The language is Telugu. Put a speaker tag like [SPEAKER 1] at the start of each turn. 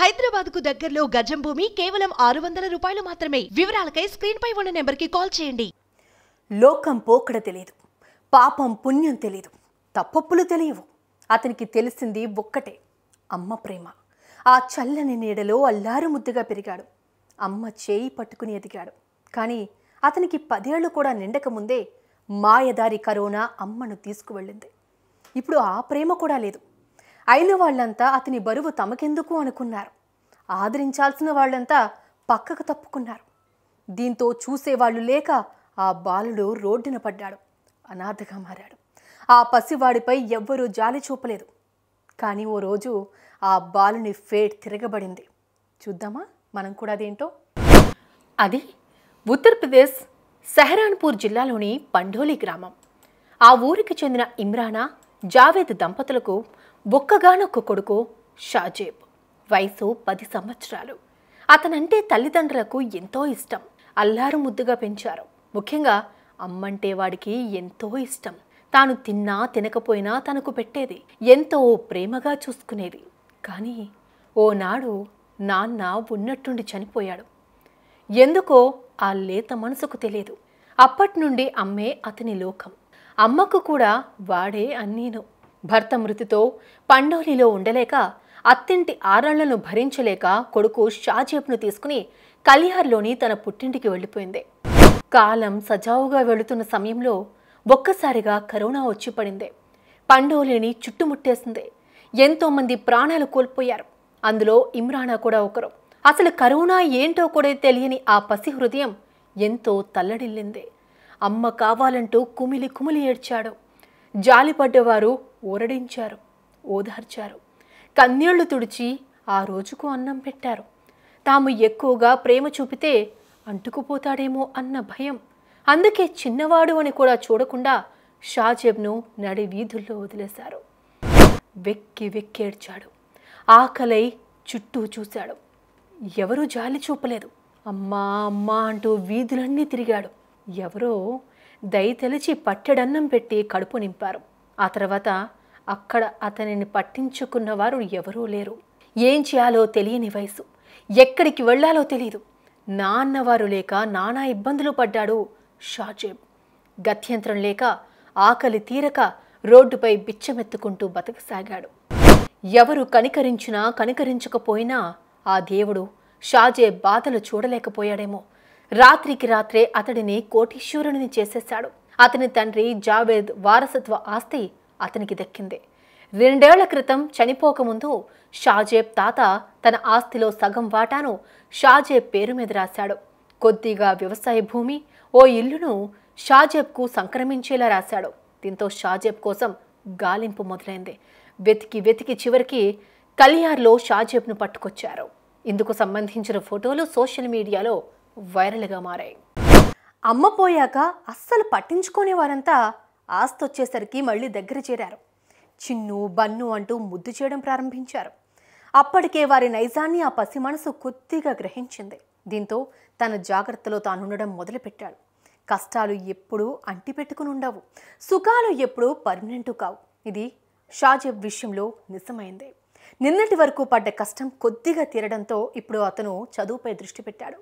[SPEAKER 1] హైదరాబాద్ కు దగ్గరలో గజం భూమి కేవలం ఆరు వందల రూపాయలు మాత్రమే వివరాలకై స్క్రీన్ పై ఉన్న నెంబర్కి కాల్ చేయండి లోకం పోకడ తెలియదు పాపం పుణ్యం తెలియదు తప్పప్పులు తెలియవు అతనికి తెలిసింది ఒక్కటే అమ్మ ప్రేమ ఆ చల్లని నీడలో అల్లారు ముద్దుగా పెరిగాడు అమ్మ చేయి పట్టుకుని ఎదిగాడు కానీ అతనికి పదేళ్లు కూడా నిండకముందే మాయదారి కరోనా అమ్మను తీసుకువెళ్ళింది ఇప్పుడు ఆ ప్రేమ కూడా లేదు అయిన వాళ్ళంతా అతని బరువు తమకెందుకు అనుకున్నారు ఆదరించాల్సిన వాళ్ళంతా పక్కకు తప్పుకున్నారు దీంతో చూసేవాళ్ళు లేక ఆ బాలుడు రోడ్డున పడ్డాడు అనాథగా మారాడు ఆ పసివాడిపై ఎవ్వరూ జాలి చూపలేదు కానీ ఓ రోజు ఆ బాలుని ఫేట్ తిరగబడింది చూద్దామా మనం కూడా అదేంటో అది ఉత్తరప్రదేశ్ సెహరాన్పూర్ జిల్లాలోని పండోలి గ్రామం ఆ ఊరికి చెందిన ఇమ్రానా జావేద్ దంపతులకు ఒక్కగానొక్క కొడుకు షాజేబ్ వయసు పది సంవత్సరాలు అతనంటే తల్లిదండ్రులకు ఎంతో ఇష్టం అల్లారు ముద్దుగా పెంచారు ముఖ్యంగా అమ్మంటే వాడికి ఎంతో ఇష్టం తాను తిన్నా తినకపోయినా తనకు పెట్టేది ఎంతో ప్రేమగా చూసుకునేది కానీ ఓనాడు నాన్న ఉన్నట్టుండి చనిపోయాడు ఎందుకో ఆ లేత మనసుకు తెలియదు అప్పటి నుండి అమ్మే అతని లోకం అమ్మకు కూడా వాడే అన్నీను భర్త మృతితో పండోలిలో ఉండలేక అత్తింటి ఆరాళ్లను భరించలేక కొడుకు షాజేబ్ను తీసుకుని కలిహార్లోని తన పుట్టింటికి వెళ్ళిపోయింది కాలం సజావుగా వెళుతున్న సమయంలో ఒక్కసారిగా కరోనా వచ్చి పడింది పండోలిని చుట్టుముట్టేసింది ఎంతోమంది ప్రాణాలు కోల్పోయారు అందులో ఇమ్రానా కూడా ఒకరు అసలు కరోనా ఏంటో కూడా తెలియని ఆ పసి హృదయం ఎంతో తల్లడిల్లింది అమ్మ కావాలంటూ కుమిలి కుమిలి ఏడ్చాడు జాలిపడ్డవారు ఊరడించారు ఓదార్చారు కన్నీళ్లు తుడిచి ఆ రోజుకు అన్నం పెట్టారు తాము ఎక్కువగా ప్రేమ చూపితే అంటుకుపోతాడేమో అన్న భయం అందుకే చిన్నవాడు అని కూడా చూడకుండా షాజెబ్ను నడి వీధుల్లో వదిలేశారు వెక్కి వెక్కేడ్చాడు ఆకలై చుట్టూ చూశాడు ఎవరూ జాలి చూపలేదు అమ్మా అమ్మా అంటూ వీధులన్నీ తిరిగాడు ఎవరో దయతెలిచి పట్టెడన్నం పెట్టి కడుపు నింపారు ఆ తర్వాత అక్కడ అతనిని పట్టించుకున్నవారు ఎవరూ లేరు ఏం చేయాలో తెలియని వయసు ఎక్కడికి వెళ్లాలో తెలియదు నాన్నవారు లేక నానా ఇబ్బందులు పడ్డాడు షాజేబ్ గత్యంతరం లేక ఆకలి తీరక రోడ్డుపై బిచ్చమెత్తుకుంటూ బతకసాగాడు ఎవరు కనికరించినా కనికరించకపోయినా ఆ దేవుడు షాజేబ్ బాధలు చూడలేకపోయాడేమో రాత్రికి రాత్రే అతడిని కోటీశ్వరుని చేసేశాడు అతని తండ్రి జావేద్ వారసత్వ ఆస్తి అతనికి దక్కింది రెండేళ్ల క్రితం చనిపోకముందు షాజేబ్ తాత తన ఆస్తిలో సగం వాటాను షాజేబ్ పేరు మీద రాశాడు కొద్దిగా వ్యవసాయ భూమి ఓ ఇల్లును షాజేబ్కు సంక్రమించేలా రాశాడు దీంతో షాజేబ్ కోసం గాలింపు మొదలైంది వెతికి వెతికి చివరికి కలియార్లో షాజేబ్ను పట్టుకొచ్చారు ఇందుకు సంబంధించిన ఫోటోలు సోషల్ మీడియాలో వైరల్గా మారాయి అమ్మపోయాక అస్సలు పట్టించుకునేవారంతా ఆస్తి వచ్చేసరికి మళ్ళీ దగ్గర చేరారు చిన్ను బన్ను అంటూ ముద్దు చేయడం ప్రారంభించారు అప్పటికే వారి నైజాన్ని ఆ పసి మనసు కొద్దిగా గ్రహించింది దీంతో తన జాగ్రత్తలో తానుండడం మొదలుపెట్టాడు కష్టాలు ఎప్పుడూ అంటిపెట్టుకుని ఉండవు సుఖాలు ఎప్పుడూ పర్మనెంటు కావు ఇది షాజబ్ విషయంలో నిజమైంది నిన్నటి వరకు పడ్డ కష్టం కొద్దిగా తీరడంతో ఇప్పుడు అతను చదువుపై దృష్టి పెట్టాడు